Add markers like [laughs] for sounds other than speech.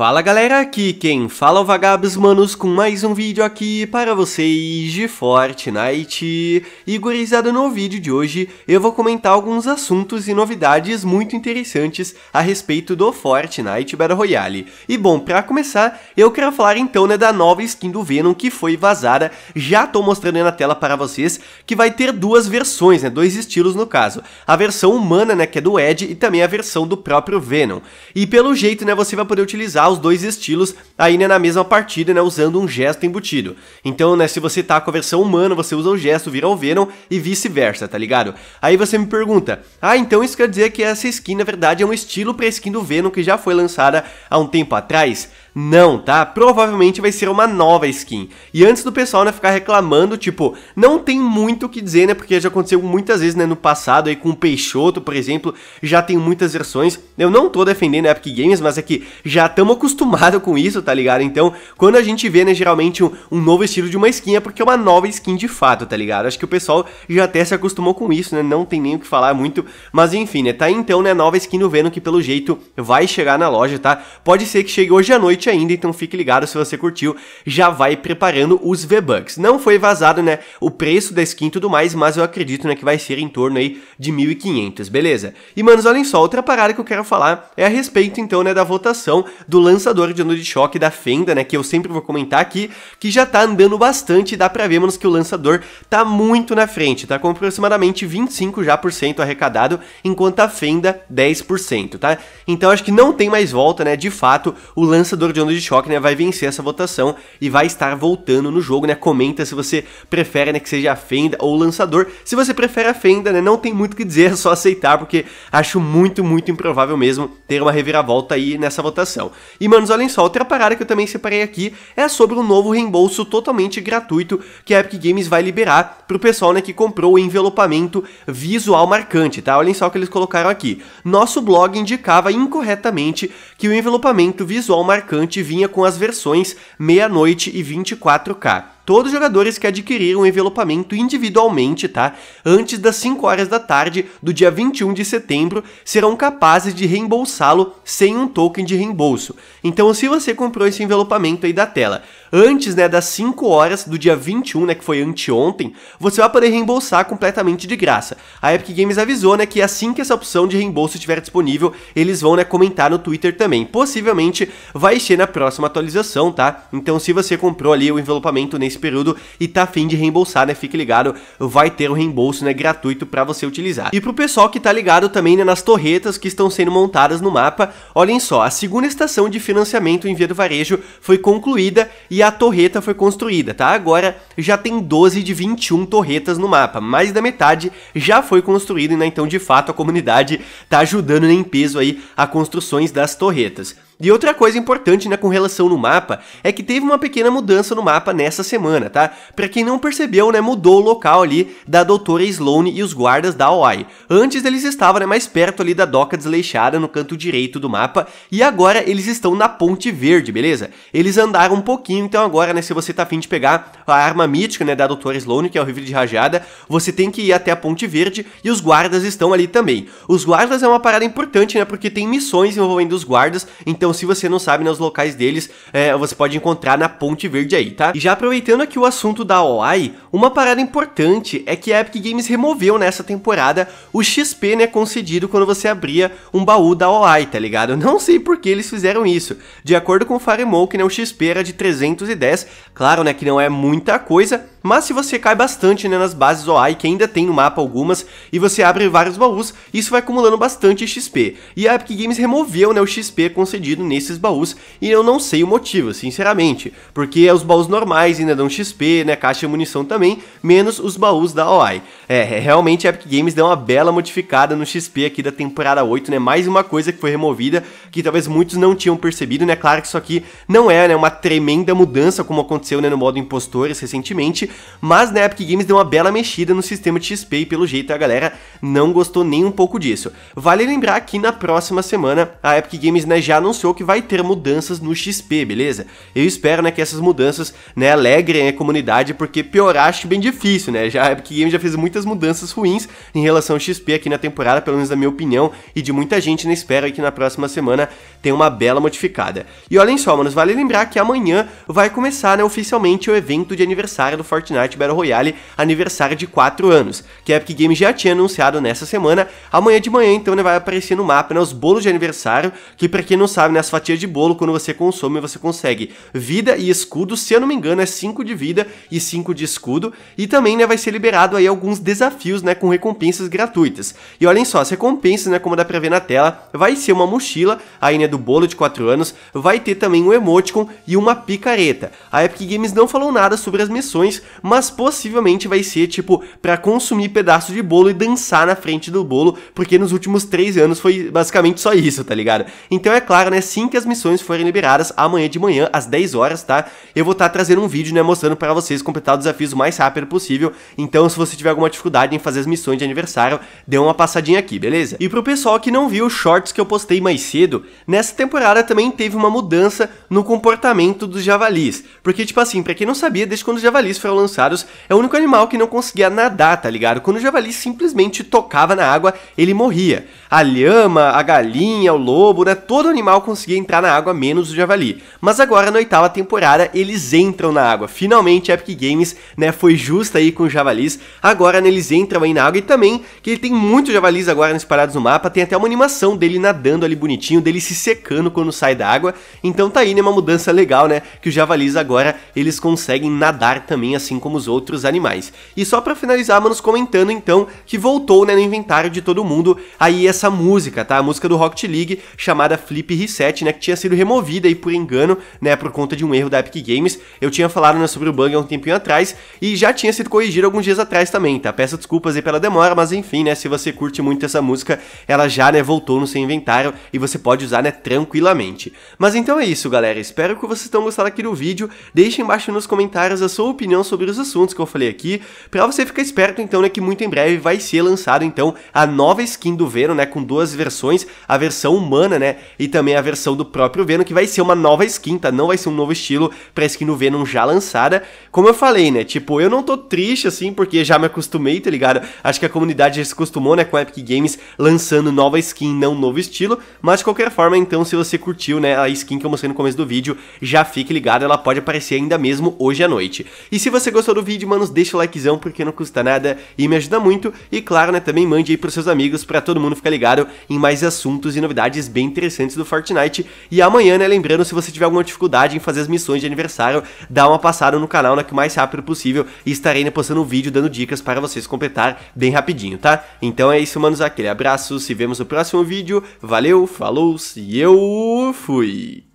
Fala galera, aqui quem fala é o Vagabos Manos com mais um vídeo aqui para vocês de Fortnite. E gurizada, no vídeo de hoje eu vou comentar alguns assuntos e novidades muito interessantes a respeito do Fortnite Battle Royale. E bom, para começar, eu quero falar então né, da nova skin do Venom que foi vazada, já estou mostrando aí na tela para vocês, que vai ter duas versões, né, dois estilos no caso. A versão humana, né, que é do Ed, e também a versão do próprio Venom. E pelo jeito, né, você vai poder utilizar os dois estilos aí né, na mesma partida, né, usando um gesto embutido. Então, né, se você tá com a versão humana, você usa o gesto, vira o Venom e vice-versa, tá ligado? Aí você me pergunta, ah, então isso quer dizer que essa skin na verdade é um estilo pra skin do Venom que já foi lançada há um tempo atrás? Não, tá? Provavelmente vai ser uma nova skin. E antes do pessoal, né, ficar reclamando, tipo, não tem muito o que dizer, né, porque já aconteceu muitas vezes, né, no passado, aí com o Peixoto, por exemplo, já tem muitas versões. Eu não tô defendendo a Epic Games, mas é que já estamos acostumado com isso, tá ligado? Então, quando a gente vê, né, geralmente um, um novo estilo de uma skin é porque é uma nova skin de fato, tá ligado? Acho que o pessoal já até se acostumou com isso, né? Não tem nem o que falar muito, mas enfim, né? Tá aí, então, né, nova skin do Venom que pelo jeito vai chegar na loja, tá? Pode ser que chegue hoje à noite ainda, então fique ligado se você curtiu, já vai preparando os V-Bucks. Não foi vazado, né, o preço da skin e tudo mais, mas eu acredito, né, que vai ser em torno aí de 1.500, beleza? E, manos, olhem só, outra parada que eu quero falar é a respeito, então, né, da votação do lançador de ano de choque da Fenda, né, que eu sempre vou comentar aqui, que já tá andando bastante, dá pra ver, menos que o lançador tá muito na frente, tá com aproximadamente 25 já por cento arrecadado, enquanto a Fenda 10%, tá? Então acho que não tem mais volta, né, de fato, o lançador de ano de choque, né, vai vencer essa votação e vai estar voltando no jogo, né, comenta se você prefere, né, que seja a Fenda ou o lançador, se você prefere a Fenda, né, não tem muito o que dizer, [laughs] é só aceitar, porque acho muito, muito improvável mesmo ter uma reviravolta aí nessa votação. E, manos, olhem só, outra parada que eu também separei aqui é sobre um novo reembolso totalmente gratuito que a Epic Games vai liberar pro pessoal, né, que comprou o envelopamento visual marcante, tá? Olhem só o que eles colocaram aqui. Nosso blog indicava incorretamente que o envelopamento visual marcante vinha com as versões meia-noite e 24K todos os jogadores que adquiriram o envelopamento individualmente, tá? Antes das 5 horas da tarde do dia 21 de setembro, serão capazes de reembolsá-lo sem um token de reembolso. Então, se você comprou esse envelopamento aí da tela, antes né, das 5 horas do dia 21, né, que foi anteontem, você vai poder reembolsar completamente de graça. A Epic Games avisou né, que assim que essa opção de reembolso estiver disponível, eles vão né, comentar no Twitter também. Possivelmente vai ser na próxima atualização, tá? Então se você comprou ali o envelopamento nesse período e tá afim de reembolsar, né, fique ligado, vai ter um reembolso né, gratuito para você utilizar. E pro pessoal que tá ligado também né, nas torretas que estão sendo montadas no mapa, olhem só, a segunda estação de financiamento em Via do Varejo foi concluída e e a torreta foi construída, tá? Agora já tem 12 de 21 torretas no mapa, mais da metade já foi construída, né? Então, de fato, a comunidade tá ajudando em peso aí a construções das torretas. E outra coisa importante, né, com relação no mapa, é que teve uma pequena mudança no mapa nessa semana, tá? Pra quem não percebeu, né, mudou o local ali da doutora Sloane e os guardas da OI. Antes eles estavam, né, mais perto ali da doca desleixada no canto direito do mapa, e agora eles estão na Ponte Verde, beleza? Eles andaram um pouquinho, então agora, né, se você tá afim de pegar a arma mítica, né, da doutora Sloane, que é o rifle de rajada, você tem que ir até a Ponte Verde e os guardas estão ali também. Os guardas é uma parada importante, né, porque tem missões envolvendo os guardas, então então, se você não sabe, né, locais deles é, você pode encontrar na Ponte Verde aí, tá? E já aproveitando aqui o assunto da OI, uma parada importante é que a Epic Games removeu nessa temporada o XP, né, concedido quando você abria um baú da OI, tá ligado? não sei por que eles fizeram isso. De acordo com o Firemonk, né, o XP era de 310, claro, né, que não é muita coisa, mas se você cai bastante né, nas bases OI, que ainda tem no mapa algumas, e você abre vários baús, isso vai acumulando bastante XP. E a Epic Games removeu né, o XP concedido nesses baús, e eu não sei o motivo, sinceramente. Porque os baús normais ainda dão XP, né, caixa de munição também, menos os baús da OI. É, é, realmente a Epic Games deu uma bela modificada no XP aqui da temporada 8, né? Mais uma coisa que foi removida, que talvez muitos não tinham percebido, né? Claro que isso aqui não é né, uma tremenda mudança, como aconteceu né, no modo Impostores recentemente, mas na Epic Games deu uma bela mexida no sistema de XP e pelo jeito a galera não gostou nem um pouco disso. Vale lembrar que na próxima semana a Epic Games né, já anunciou que vai ter mudanças no XP, beleza? Eu espero né, que essas mudanças né, alegrem a comunidade, porque piorar acho bem difícil, né? Já, a Epic Games já fez muitas mudanças ruins em relação ao XP aqui na temporada, pelo menos na minha opinião, e de muita gente né espera que na próxima semana tenha uma bela modificada. E olhem só, manos, vale lembrar que amanhã vai começar né, oficialmente o evento de aniversário do Fortnite Fortnite Battle Royale aniversário de 4 anos, que a Epic Games já tinha anunciado nessa semana. Amanhã de manhã, então, né, vai aparecer no mapa né, os bolos de aniversário, que para quem não sabe, né, as fatias de bolo, quando você consome, você consegue vida e escudo, se eu não me engano, é 5 de vida e 5 de escudo, e também né, vai ser liberado aí alguns desafios né, com recompensas gratuitas. E olhem só, as recompensas, né, como dá pra ver na tela, vai ser uma mochila, aí né, do bolo de 4 anos, vai ter também um emoticon e uma picareta. A Epic Games não falou nada sobre as missões, mas possivelmente vai ser tipo para consumir pedaço de bolo e dançar na frente do bolo, porque nos últimos três anos foi basicamente só isso, tá ligado? Então é claro, né? Assim que as missões forem liberadas, amanhã de manhã, às 10 horas, tá? Eu vou estar tá trazendo um vídeo, né? Mostrando para vocês completar o desafio o mais rápido possível. Então, se você tiver alguma dificuldade em fazer as missões de aniversário, dê uma passadinha aqui, beleza? E pro pessoal que não viu os shorts que eu postei mais cedo, nessa temporada também teve uma mudança no comportamento dos javalis. Porque, tipo assim, pra quem não sabia, desde quando os javalis foram lançados, é o único animal que não conseguia nadar, tá ligado? Quando o javali simplesmente tocava na água, ele morria. A lhama, a galinha, o lobo, né? Todo animal conseguia entrar na água, menos o javali. Mas agora, na oitava temporada, eles entram na água. Finalmente, Epic Games, né, foi justa aí com os javalis. Agora, né, eles entram aí na água e também que ele tem muitos javalis agora espalhados no mapa. Tem até uma animação dele nadando ali bonitinho, dele se secando quando sai da água. Então tá aí, né, uma mudança legal, né? Que os javalis agora, eles conseguem nadar também, assim assim como os outros animais. E só para finalizar, manos, comentando então que voltou né, no inventário de todo mundo aí essa música, tá? A música do Rocket League chamada Flip Reset, né? Que tinha sido removida aí por engano, né? Por conta de um erro da Epic Games. Eu tinha falado né, sobre o bug há um tempinho atrás e já tinha sido corrigido alguns dias atrás também, tá? Peço desculpas aí pela demora, mas enfim, né? Se você curte muito essa música, ela já né, voltou no seu inventário e você pode usar né, tranquilamente. Mas então é isso, galera. Espero que vocês tenham gostado aqui do vídeo. Deixem embaixo nos comentários a sua opinião sobre sobre os assuntos que eu falei aqui, para você ficar esperto então, né, que muito em breve vai ser lançado então a nova skin do Venom, né, com duas versões, a versão humana, né, e também a versão do próprio Venom, que vai ser uma nova skin, tá? Não vai ser um novo estilo pra skin do Venom já lançada. Como eu falei, né, tipo, eu não tô triste assim, porque já me acostumei, tá ligado? Acho que a comunidade já se acostumou, né, com a Epic Games lançando nova skin, não novo estilo, mas de qualquer forma, então, se você curtiu, né, a skin que eu mostrei no começo do vídeo, já fique ligado, ela pode aparecer ainda mesmo hoje à noite. E se você você gostou do vídeo, manos, deixa o likezão porque não custa nada e me ajuda muito. E claro, né, também mande aí pros seus amigos para todo mundo ficar ligado em mais assuntos e novidades bem interessantes do Fortnite. E amanhã, né, lembrando, se você tiver alguma dificuldade em fazer as missões de aniversário, dá uma passada no canal né, que o mais rápido possível e estarei né, postando um vídeo dando dicas para vocês completar bem rapidinho, tá? Então é isso, manos, aquele abraço, se vemos no próximo vídeo, valeu, falou e eu fui!